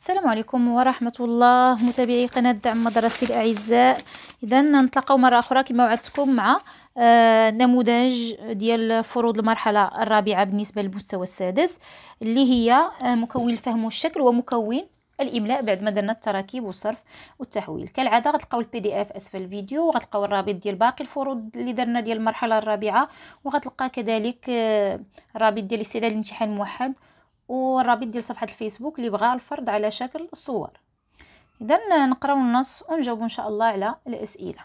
السلام عليكم ورحمة الله متابعي قناة دعم مدرستي الأعزاء إذا نتلاقاو مرة أخرى كما وعدتكم مع آه، نموذج ديال فروض المرحلة الرابعة بالنسبة للمستوى السادس اللي هي آه، مكون الفهم والشكل ومكون الاملاء بعد ما درنا التراكيب والصرف والتحويل كالعاده غتلقاو البي دي اف اسفل الفيديو وغتلقاو الرابط ديال باقي الفروض اللي درنا ديال المرحله الرابعه وغتلقى كذلك الرابط آه، ديال استعداد الامتحان الموحد والرابط ديال صفحه الفيسبوك اللي بغى الفرض على شكل صور اذا نقراو النص ونجاوبوا ان شاء الله على الاسئله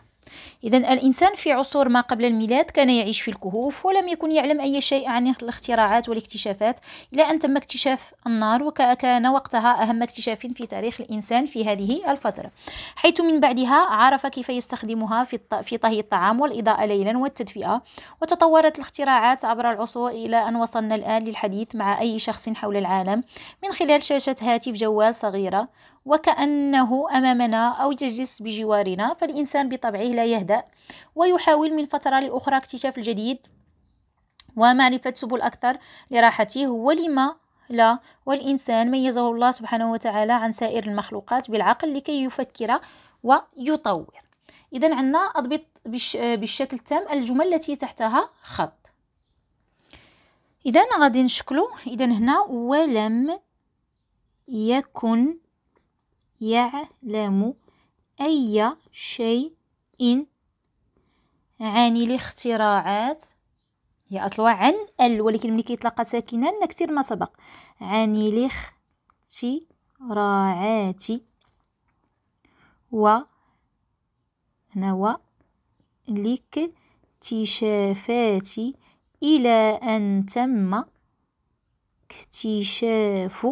إذا الإنسان في عصور ما قبل الميلاد كان يعيش في الكهوف ولم يكن يعلم أي شيء عن الاختراعات والاكتشافات إلى أن تم اكتشاف النار وكان وقتها أهم اكتشاف في تاريخ الإنسان في هذه الفترة حيث من بعدها عرف كيف يستخدمها في, الط... في طهي الطعام والإضاءة ليلا والتدفئة وتطورت الاختراعات عبر العصور إلى أن وصلنا الآن للحديث مع أي شخص حول العالم من خلال شاشة هاتف جوال صغيرة وكأنه أمامنا أو يجلس بجوارنا فالإنسان بطبعه لا يهدأ ويحاول من فترة لأخرى اكتشاف الجديد ومعرفة سبل أكثر لراحته ولما لا والإنسان ميزه الله سبحانه وتعالى عن سائر المخلوقات بالعقل لكي يفكر ويطور إذا عندنا أضبط بالشكل التام الجمل التي تحتها خط إذا غادي نشكلو إذا هنا ولم يكن يعلم أي شيء عن الاختراعات هي أصلها عن ال ولكن ملي كيطلق ساكنا نكسر ما سبق عن الاختراعات و هنا و الاكتشافات إلى أن تم اكتشاف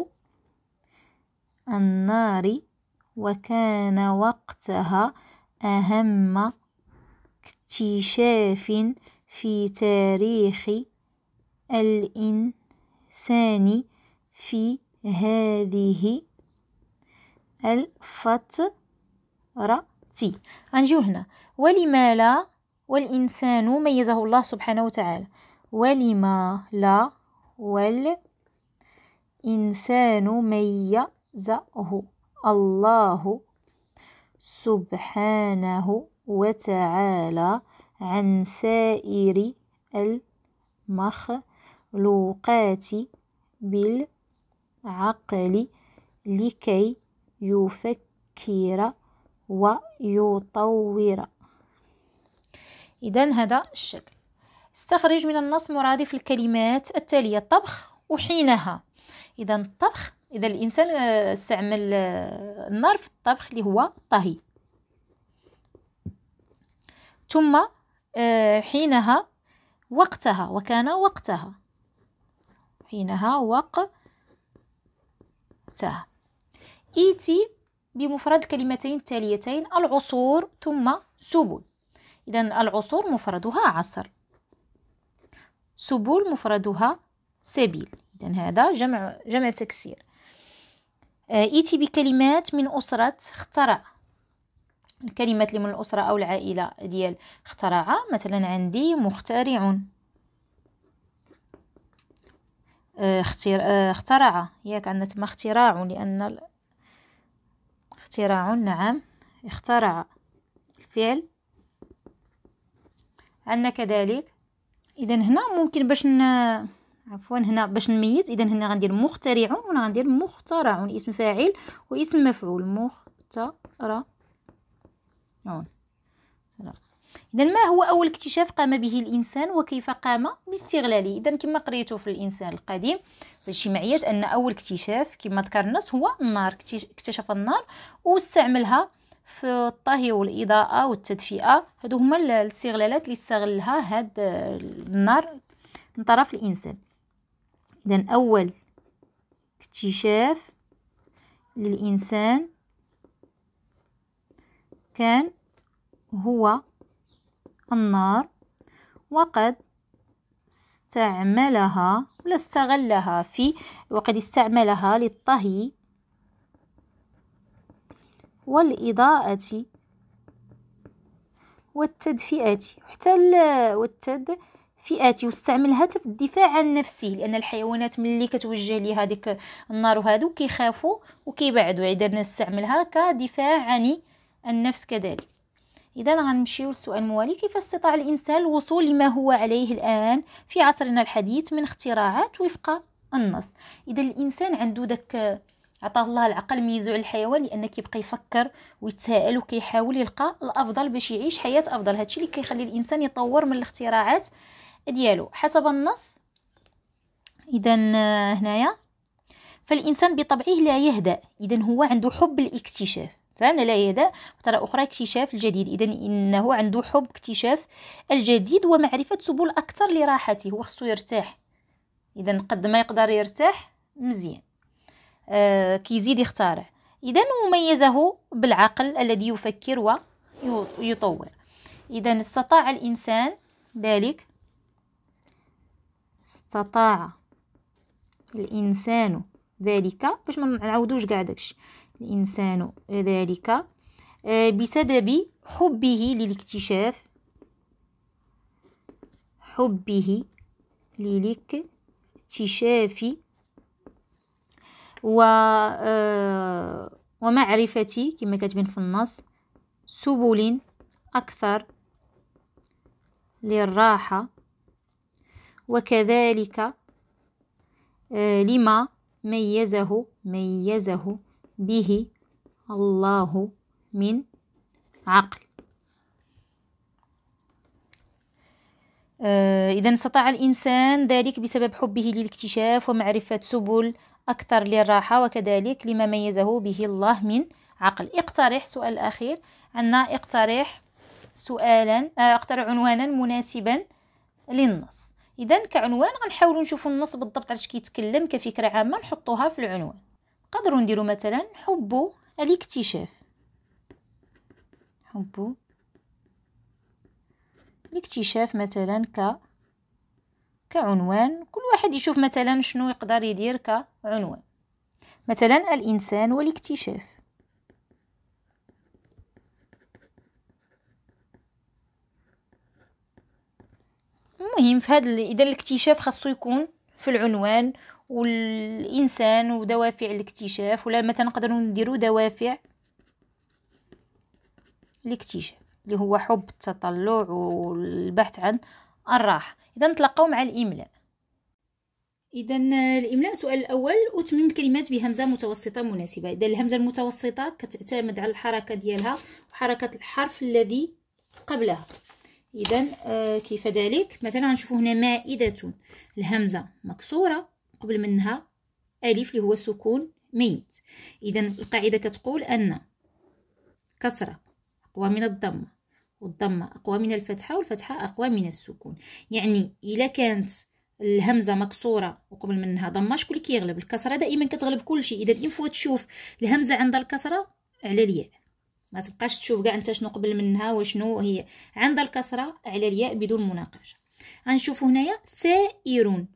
النار وكان وقتها أهم اكتشاف في تاريخ الإنسان في هذه الفترة. غنجيو هنا ولما لا والإنسان ميزه الله سبحانه وتعالى ولما لا والإنسان ميزه الله سبحانه وتعالى عن سائر المخلوقات بالعقل لكي يفكر ويطور إذا هذا الشكل استخرج من النص مرادف الكلمات التالية طبخ وحينها إذا الطبخ اذا الانسان آه، استعمل آه، النار في الطبخ اللي هو الطهي ثم آه، حينها وقتها وكان وقتها حينها وقتها إيتي بمفرد كلمتين التاليتين العصور ثم سبل إذا العصور مفردها عصر سبل مفردها سبيل إذا هذا جمع جمع تكسير ائتي آه، بكلمات من أسرة اخترع الكلمات اللي من الأسرة أو العائلة ديال اخترع مثلا عندي مخترع آه، اختر... آه، اخترع ياك عندنا تما اختراع لأن ال... اختراع نعم اخترع الفعل عندنا كذلك إذا هنا ممكن باش ن... عفوا هنا باش نميز اذا هنا غندير مخترعون وهنا غندير مخترعون اسم فاعل واسم مفعول مخترعون اذا ما هو اول اكتشاف قام به الانسان وكيف قام باستغلاله اذا كما قريتو في الانسان القديم في الاجتماعيات ان اول اكتشاف كما ذكرنا هو النار اكتشف النار واستعملها في الطهي والاضاءه والتدفئه هادو هما الاستغلالات اللي استغلها هاد النار من طرف الانسان إذا أول اكتشاف للإنسان كان هو النار وقد استعملها ولا استغلها في وقد استعملها للطهي والإضاءة والتدفئة حتى والتدفئة فئات يستعملها حتى في الدفاع عن نفسه لان الحيوانات ملي كتوجه ليها ديك النار وهادو كيخافوا وكيبعدوا اذا نستعملها كدفاع عن النفس كذلك اذا غنمشيو للسؤال الموالي كيف استطاع الانسان الوصول لما هو عليه الان في عصرنا الحديث من اختراعات وفق النص اذا الانسان عنده داك عطاه الله العقل ميزو على الحيوان لان كيبقى يفكر ويتساءل وكيحاول يلقى الافضل باش يعيش حياه افضل هادشي اللي كيخلي الانسان يطور من الاختراعات ديالو حسب النص اذا آه، هنايا فالانسان بطبعه لا يهدا اذا هو عنده حب الاكتشاف فهمنا لا يهدا ترى أخرى اكتشاف الجديد إذا إنه عنده حب اكتشاف الجديد ومعرفة سبل أكثر لراحته هو خصو يرتاح إذا قد ما يقدر يرتاح مزيان آه كيزيد يختارع إذا مميزه بالعقل الذي يفكر ويطور إذا استطاع الإنسان ذلك استطاع الانسان ذلك باش ما نعاودوش كاع داكشي الانسان ذلك آه، بسبب حبه للاكتشاف حبه للاكتشاف و آه، ومعرفة كما كتبين في النص سبل أكثر للراحة وكذلك آه، لما ميزه ميزه به الله من عقل آه، إذا استطاع الإنسان ذلك بسبب حبه للاكتشاف ومعرفة سبل أكثر للراحة وكذلك لما ميزه به الله من عقل اقترح سؤال الأخير عنا اقترح سؤالا آه، اقترح عنوانا مناسبا للنص اذا كعنوان غنحاولوا نشوفوا النص بالضبط علاش كيتكلم كفكره عامه نحطوها في العنوان نقدروا نديروا مثلا حب الاكتشاف حب الاكتشاف مثلا ك كعنوان كل واحد يشوف مثلا شنو يقدر يدير كعنوان مثلا الانسان والاكتشاف المهم في هذا اذا الاكتشاف خاصو يكون في العنوان والانسان ودوافع الاكتشاف ولا متى نقدروا نديروا دوافع الاكتشاف اللي هو حب التطلع والبحث عن الراحه اذا نتلاقاو مع الاملاء اذا الاملاء سؤال الاول اتمم الكلمات بهمزه متوسطه مناسبه اذا الهمزه المتوسطه كتعتمد على الحركه ديالها وحركه الحرف الذي قبلها اذا آه كيف ذلك مثلا نشوفوا هنا مائده الهمزه مكسوره قبل منها الف اللي هو سكون ميت اذا القاعده كتقول ان كسره اقوى من الضمه والضمه اقوى من الفتحه والفتحه اقوى من السكون يعني الا كانت الهمزه مكسوره وقبل منها ضمه شكون اللي كيغلب الكسره دائما كتغلب كلشي اذا انفوا تشوف الهمزه عند الكسره على الياء ما تبقاش تشوف كاع انت شنو قبل منها وشنو هي عند الكسره على الياء بدون مناقشه غنشوفوا هنايا ثائرون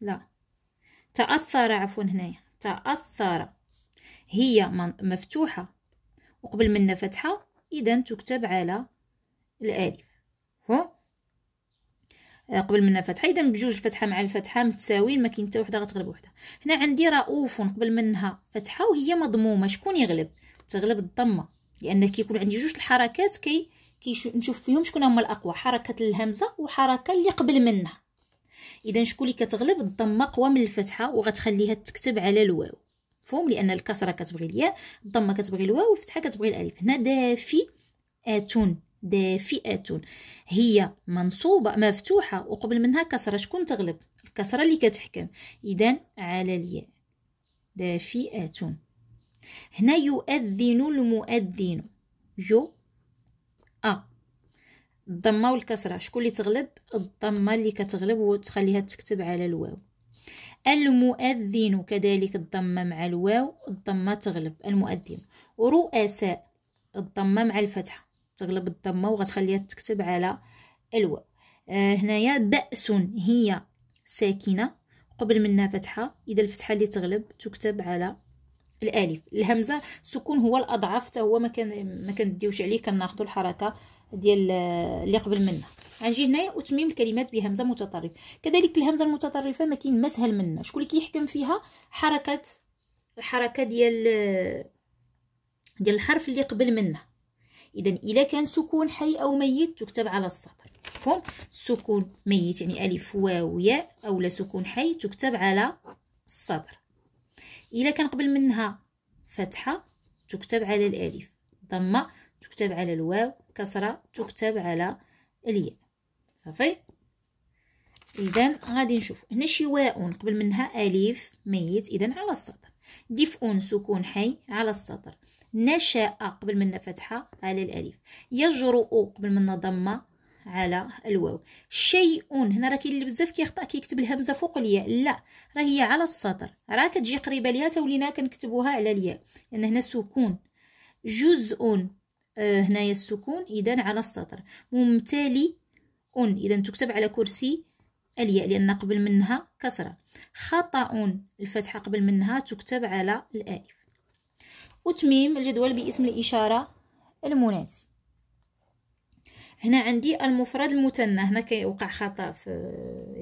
لا تاثر عفوا هنايا تاثر هي مفتوحه وقبل منها فتحه اذا تكتب على الالف هو آه، قبل منها فتحه اذا بجوج الفتحه مع الفتحه متساويين ما كاين حتى وحده غتغلب وحده هنا عندي رؤوف قبل منها فتحه وهي مضمومه شكون يغلب تغلب الضمه لان كيكون عندي جوج الحركات كي كنشوف فيهم شكون هما الاقوى حركه الهمزه وحركه اللي قبل منها اذا شكون اللي كتغلب الضمه اقوى من الفتحه وغتخليها تكتب على الواو مفهوم لان الكسره كتبغي الياء الضمه كتبغي الواو والفتحه كتبغي الالف هنا دافي اتون دافئه هي منصوبه مفتوحه وقبل منها كسره شكون تغلب الكسره اللي كتحكم اذا على الياء دافئه هنا يؤذن المؤذن يو أ الضمه والكسره شكون اللي تغلب الضمه اللي كتغلب وتخليها تكتب على الواو المؤذن كذلك الضمه مع الواو الضمه تغلب المؤذن رؤساء الضمه مع الفتحه تغلب الضمه وغتخليها تكتب على الواو آه، هنايا بأس هي ساكنه قبل منها فتحه اذا الفتحه اللي تغلب تكتب على الالف الهمزه السكون هو الاضعف حتى هو ما كان ما كنديوش عليه كناخذوا الحركه ديال آه، اللي قبل منها غنجي هنايا وتميم الكلمات بهمزه متطرف كذلك الهمزه المتطرفه ما كاين ما سهل منها شكون اللي كيحكم فيها حركه الحركه ديال آه، ديال الحرف اللي قبل منها اذا الا كان سكون حي او ميت تكتب على السطر مفهوم سكون ميت يعني الف واو ياء او لا سكون حي تكتب على السطر الا كان قبل منها فتحه تكتب على الالف ضمه تكتب على الواو كسره تكتب على الياء صافي اذا غادي نشوف هنا شواء قبل منها الف ميت اذا على السطر دفء سكون حي على السطر نشاء قبل منا فتحه على الالف يجرؤ قبل منا ضمه على الواو شيء هنا راه كاين اللي بزاف كيخطا كيكتب الهمزه فوق الياء لا راه هي على السطر راه كتجي قريبه ليها تولينا كنكتبوها على الياء لان يعني هنا سكون جزء آه، هنايا السكون اذا على السطر ممتلي ان اذا تكتب على كرسي الياء لان قبل منها كسره خطا الفتحه قبل منها تكتب على الالف وتميم الجدول باسم الاشاره المناسب هنا عندي المفرد المثنى هنا كيوقع خطا في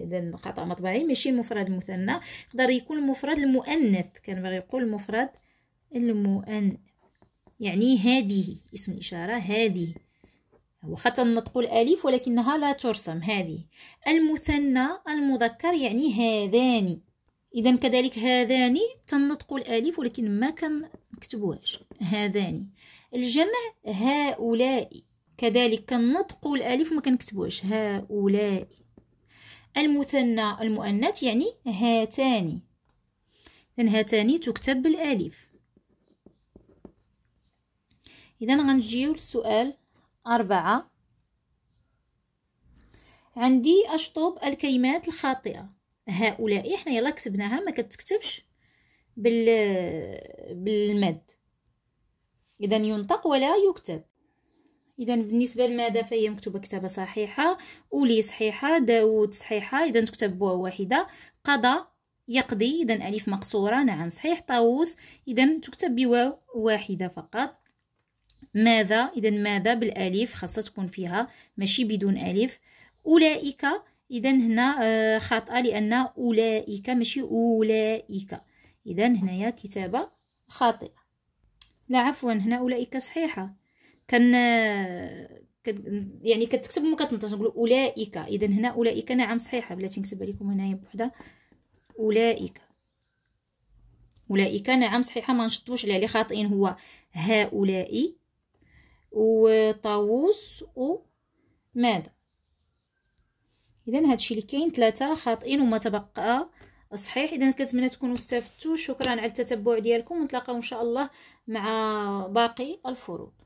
اذا خطا مطبعي ماشي المفرد المثنى يقدر يكون المفرد المؤنث كنبغي نقول المفرد المؤنث يعني هذه اسم اشاره هذه وخا تنطقوا الالف ولكنها لا ترسم هذه المثنى المذكر يعني هذان اذا كذلك هذان تنطقوا الالف ولكن ما كنكتبوهاش هذان الجمع هؤلاء كذلك كنطقوا الالف وما كنكتبوهاش هؤلاء المثنى المؤنث يعني هاتان اذا هاتان تكتب بالالف اذا غنجيو للسؤال أربعة عندي أشطب الكلمات الخاطئة هؤلاء احنا يلا كتبناها ما كتكتبش بال بالمد اذا ينطق ولا يكتب اذا بالنسبه لماذا فهي مكتوبه كتابه صحيحه اولي صحيحه داوود صحيحه اذا تكتب بوا واحده قضى يقضي اذا الف مقصوره نعم صحيح طاووس اذا تكتب بواو واحده فقط ماذا اذا ماذا بالالف خاصه تكون فيها ماشي بدون الف اولئك اذا هنا آه، خاطئه لان اولئك ماشي اولئك اذا هنايا كتابه خاطئه لا عفوا هنا اولئك صحيحه كان يعني كتكتب وما كتنطق نقول اولئك اذا هنا اولئك نعم صحيحه بلاتي نكتبها عليكم هنايا بوحده اولئك اولئك نعم صحيحه ما نشطوش عليها اللي خاطئين هو هؤلاء وطاووس وماذا اذا هادشي اللي كاين ثلاثه خاطئين وما تبقى صحيح اذا كنتمنى تكونوا استفدتوا شكرا على التتبع ديالكم ونتلاقاو ان شاء الله مع باقي الفروض